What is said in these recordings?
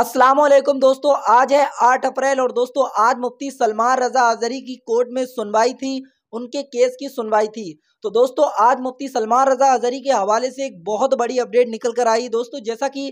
असलम दोस्तों आज है 8 अप्रैल और दोस्तों आज मुफ्ती सलमान रजा आजरी की कोर्ट में सुनवाई थी उनके केस की सुनवाई थी तो दोस्तों आज मुफ्ती सलमान रजा अजहरी के हवाले से एक बहुत बड़ी अपडेट निकल कर आई दोस्तों जैसा कि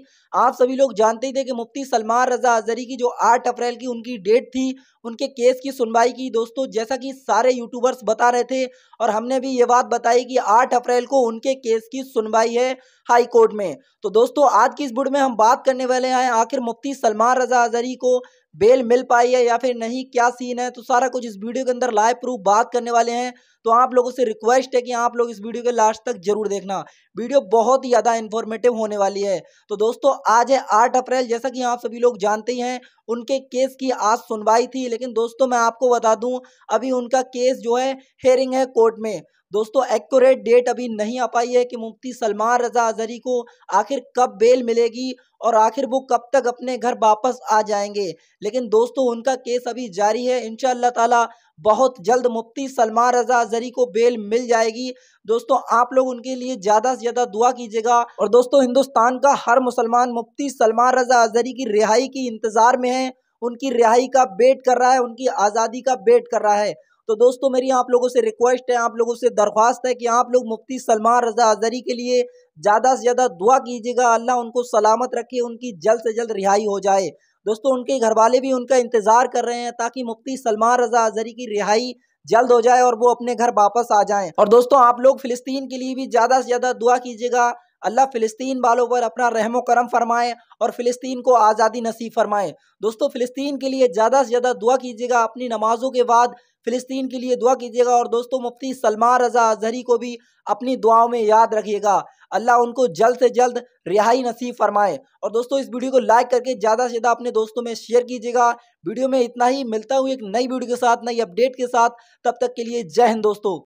आप सभी लोग जानते ही थे कि मुफ्ती सलमान रजा अजहरी की जो आठ अप्रैल की उनकी डेट थी उनके केस की सुनवाई की दोस्तों जैसा कि सारे यूट्यूबर्स बता रहे थे और हमने भी ये बात बताई कि आठ अप्रैल को उनके केस की सुनवाई है हाईकोर्ट में तो दोस्तों आज की इस बुड में हम बात करने वाले हैं आखिर मुफ्ती सलमान रजा अजहरी को बेल मिल पाई है या फिर नहीं क्या सीन है तो सारा कुछ इस वीडियो के अंदर लाइव प्रूफ बात करने वाले हैं तो आप लोगों से रिक्वेस्ट है कि आप लोग इस वीडियो के लास्ट तक जरूर देखना वीडियो बहुत ही ज़्यादा इन्फॉर्मेटिव होने वाली है तो दोस्तों आज है आठ अप्रैल जैसा कि आप सभी लोग जानते ही हैं उनके केस की आज सुनवाई थी लेकिन दोस्तों मैं आपको बता दूं अभी उनका केस जो है हेयरिंग है कोर्ट में दोस्तों एक्यूरेट डेट अभी नहीं आ पाई है कि मुफ्ती सलमान रजा अजहरी को आखिर कब बेल मिलेगी और आखिर वो कब तक अपने घर वापस आ जाएंगे लेकिन दोस्तों उनका केस अभी जारी है इन ताला बहुत जल्द मुफ्ती सलमान रजा अजहरी को बेल मिल जाएगी दोस्तों आप लोग उनके लिए ज़्यादा से ज़्यादा दुआ कीजिएगा और दोस्तों हिंदुस्तान का हर मुसलमान मुफ्ती सलमान रजा अजहरी की रिहाई की इंतज़ार में है उनकी रिहाई का वेट कर रहा है उनकी आज़ादी का वेट कर रहा है तो दोस्तों मेरी आप लोगों से रिक्वेस्ट है आप लोगों से दरख्वास्त है कि आप लोग मुफ्ती सलमान रजा अजहरी के लिए ज़्यादा से ज़्यादा दुआ कीजिएगा अल्लाह उनको सलामत रखे उनकी जल्द से जल्द रिहाई हो जाए दोस्तों उनके घर वाले भी उनका इंतज़ार कर रहे हैं ताकि मुफ्ती सलमान रजा अजहरी की रिहाई जल्द हो जाए और वो अपने घर वापस आ जाएं और दोस्तों आप लोग फ़िलिस्तीन के लिए भी ज़्यादा से ज़्यादा दुआ कीजिएगा अल्लाह फ़िलिस्तीन वालों पर अपना रहम करम फरमाए और फ़िलिस्तीन को आज़ादी नसीब फरमाए दोस्तों फ़िलिस्तीन के लिए ज़्यादा से ज़्यादा दुआ कीजिएगा अपनी नमाज़ों के बाद फ़िलिस्तीन के लिए दुआ कीजिएगा और दोस्तों मुफ्ती सलमान रजा अजहरी को भी अपनी दुआओं में याद रखिएगा अल्लाह उनको जल्द से जल्द रिहाई नसीब फरमाए और दोस्तों इस वीडियो को लाइक करके ज़्यादा से ज़्यादा अपने दोस्तों में शेयर कीजिएगा वीडियो में इतना ही मिलता हूँ एक नई वीडियो के साथ नई अपडेट के साथ तब तक के लिए जय हिंद दोस्तों